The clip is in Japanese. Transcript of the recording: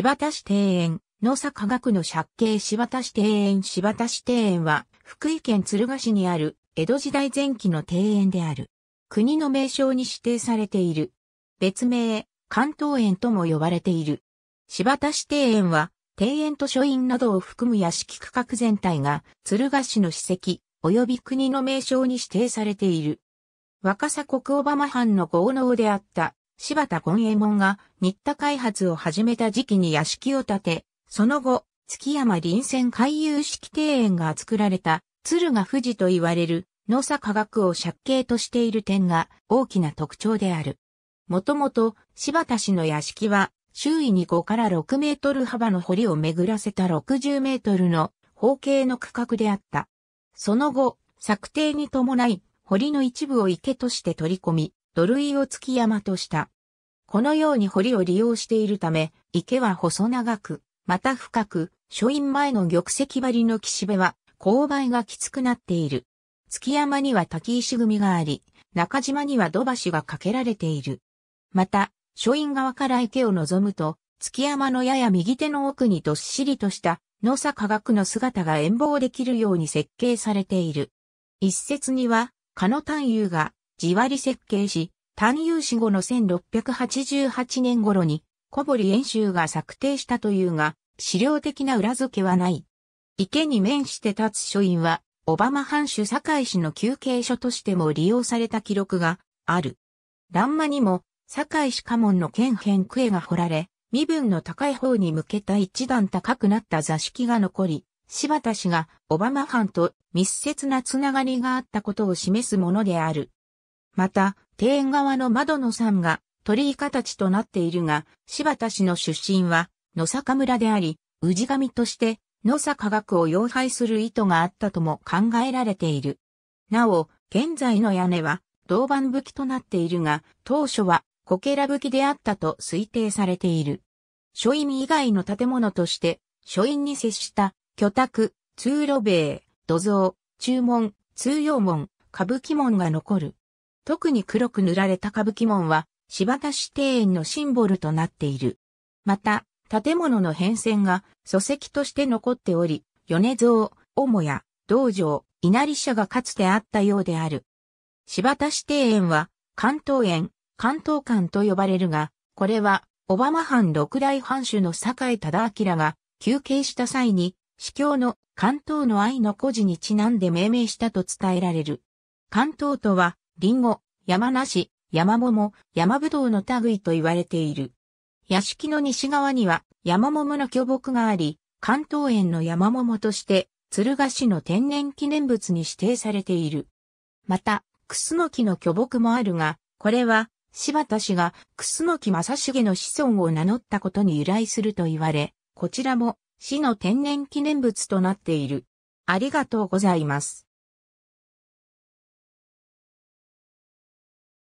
柴田市庭園、野坂学の借景柴田市庭園柴田市庭園は、福井県敦賀市にある、江戸時代前期の庭園である。国の名称に指定されている。別名、関東園とも呼ばれている。柴田市庭園は、庭園図書院などを含む屋敷区画全体が、敦賀市の史跡、及び国の名称に指定されている。若狭国小浜藩の豪農であった柴田権右衛門が新田開発を始めた時期に屋敷を建て、その後、月山臨戦回遊式庭園が作られた、鶴が富士と言われる、農作科学を借景としている点が大きな特徴である。もともと、柴田氏の屋敷は、周囲に5から6メートル幅の堀を巡らせた60メートルの方形の区画であった。その後、策定に伴い、堀の一部を池として取り込み、土塁を月山とした。このように堀を利用しているため、池は細長く、また深く、書院前の玉石張りの岸辺は、勾配がきつくなっている。月山には滝石組があり、中島には土橋が架けられている。また、書院側から池を望むと、月山のやや右手の奥にどっしりとした野坂学の姿が遠望できるように設計されている。一説には、かの単友が地割り設計し、単有死後の1688年頃に小堀遠州が策定したというが、資料的な裏付けはない。池に面して立つ書院は、小浜藩主堺氏の休憩所としても利用された記録がある。欄間にも、堺氏家門の剣辺杭が彫られ、身分の高い方に向けた一段高くなった座敷が残り、柴田氏が小浜藩と密接なつながりがあったことを示すものである。また、庭園側の窓の山が鳥居形となっているが、柴田氏の出身は野坂村であり、氏神として野坂学を擁配する意図があったとも考えられている。なお、現在の屋根は銅板武器となっているが、当初はこけら武器であったと推定されている。書院以外の建物として、書院に接した居宅、通路塀、土蔵、中門、通用門、歌舞伎門が残る。特に黒く塗られた歌舞伎門は、柴田市庭園のシンボルとなっている。また、建物の変遷が礎石として残っており、米蔵、母屋、道場、稲荷社がかつてあったようである。柴田市庭園は、関東園、関東館と呼ばれるが、これは、小浜藩六大藩主の坂井忠明が、休憩した際に、司教の関東の愛の故事にちなんで命名したと伝えられる。関東とは、リンゴ、山梨、山桃、山ぶどうの類と言われている。屋敷の西側には山桃の巨木があり、関東園の山桃として鶴ヶ市の天然記念物に指定されている。また、クスノキの巨木もあるが、これは柴田氏がクスノキ正成の子孫を名乗ったことに由来すると言われ、こちらも市の天然記念物となっている。ありがとうございます。